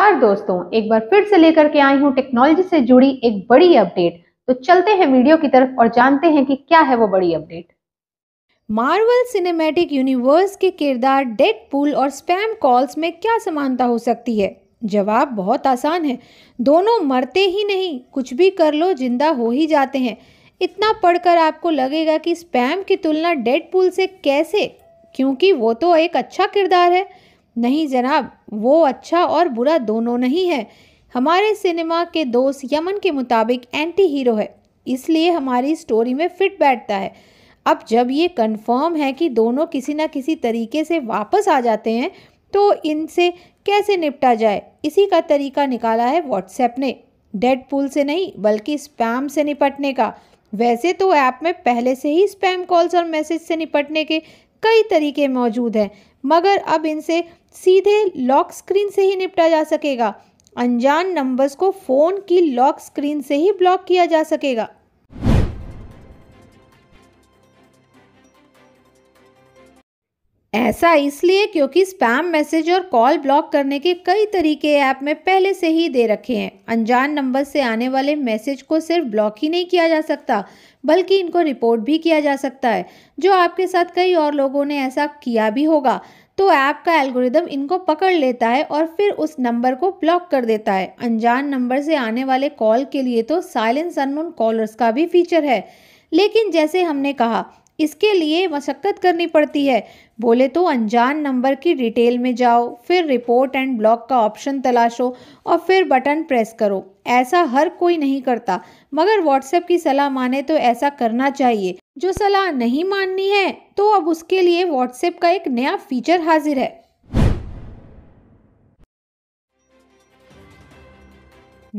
नमस्कार दोस्तों एक बार फिर से लेकर के आई हूँ टेक्नोलॉजी से जुड़ी एक बड़ी अपडेट तो चलते हैं वीडियो की तरफ और जानते हैं कि क्या है वो बड़ी अपडेट मार्वल सिनेमैटिक यूनिवर्स के किरदार डेड पुल और स्पैम कॉल्स में क्या समानता हो सकती है जवाब बहुत आसान है दोनों मरते ही नहीं कुछ भी कर लो जिंदा हो ही जाते हैं इतना पढ़कर आपको लगेगा कि स्पैम की तुलना डेडपूल से कैसे क्योंकि वो तो एक अच्छा किरदार है नहीं जनाब वो अच्छा और बुरा दोनों नहीं है हमारे सिनेमा के दोस्त यमन के मुताबिक एंटी हीरो है इसलिए हमारी स्टोरी में फिट बैठता है अब जब ये कंफर्म है कि दोनों किसी ना किसी तरीके से वापस आ जाते हैं तो इनसे कैसे निपटा जाए इसी का तरीका निकाला है व्हाट्सएप ने डेड से नहीं बल्कि स्पैम से निपटने का वैसे तो ऐप में पहले से ही स्पैम कॉल्स और मैसेज से निपटने के कई तरीके मौजूद हैं मगर अब इनसे सीधे लॉक स्क्रीन से ही निपटा जा सकेगा अनजान नंबर्स को फ़ोन की लॉक स्क्रीन से ही ब्लॉक किया जा सकेगा ऐसा इसलिए क्योंकि स्पैम मैसेज और कॉल ब्लॉक करने के कई तरीके ऐप में पहले से ही दे रखे हैं अनजान नंबर से आने वाले मैसेज को सिर्फ ब्लॉक ही नहीं किया जा सकता बल्कि इनको रिपोर्ट भी किया जा सकता है जो आपके साथ कई और लोगों ने ऐसा किया भी होगा तो ऐप का एल्गोरिदम इनको पकड़ लेता है और फिर उस नंबर को ब्लॉक कर देता है अनजान नंबर से आने वाले कॉल के लिए तो साइलेंस अनोन कॉलर्स का भी फीचर है लेकिन जैसे हमने कहा इसके लिए मशक्क़त करनी पड़ती है बोले तो अनजान नंबर की डिटेल में जाओ फिर रिपोर्ट एंड ब्लॉक का ऑप्शन तलाशो और फिर बटन प्रेस करो ऐसा हर कोई नहीं करता मगर व्हाट्सएप की सलाह माने तो ऐसा करना चाहिए जो सलाह नहीं माननी है तो अब उसके लिए व्हाट्सएप का एक नया फीचर हाजिर है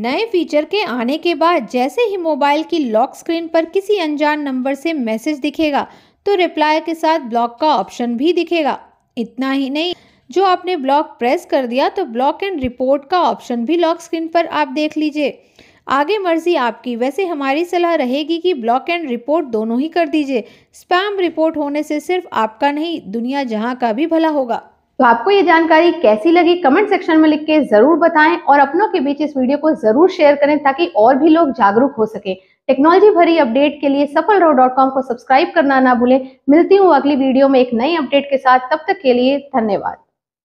नए फीचर के आने के बाद जैसे ही मोबाइल की लॉक स्क्रीन पर किसी अनजान नंबर से मैसेज दिखेगा तो रिप्लाई के साथ ब्लॉक का ऑप्शन भी दिखेगा इतना ही नहीं जो आपने ब्लॉक प्रेस कर दिया तो ब्लॉक एंड रिपोर्ट का ऑप्शन भी लॉक स्क्रीन पर आप देख लीजिए आगे मर्जी आपकी वैसे हमारी सलाह रहेगी कि ब्लॉक एंड रिपोर्ट दोनों ही कर दीजिए स्पैम रिपोर्ट होने से सिर्फ आपका नहीं दुनिया जहां का भी भला होगा तो आपको ये जानकारी कैसी लगी कमेंट सेक्शन में लिख के जरूर बताएं और अपनों के बीच इस वीडियो को जरूर शेयर करें ताकि और भी लोग जागरूक हो सके टेक्नोलॉजी भरी अपडेट के लिए सफल को सब्सक्राइब करना ना भूलें मिलती हूँ अगली वीडियो में एक नई अपडेट के साथ तब तक के लिए धन्यवाद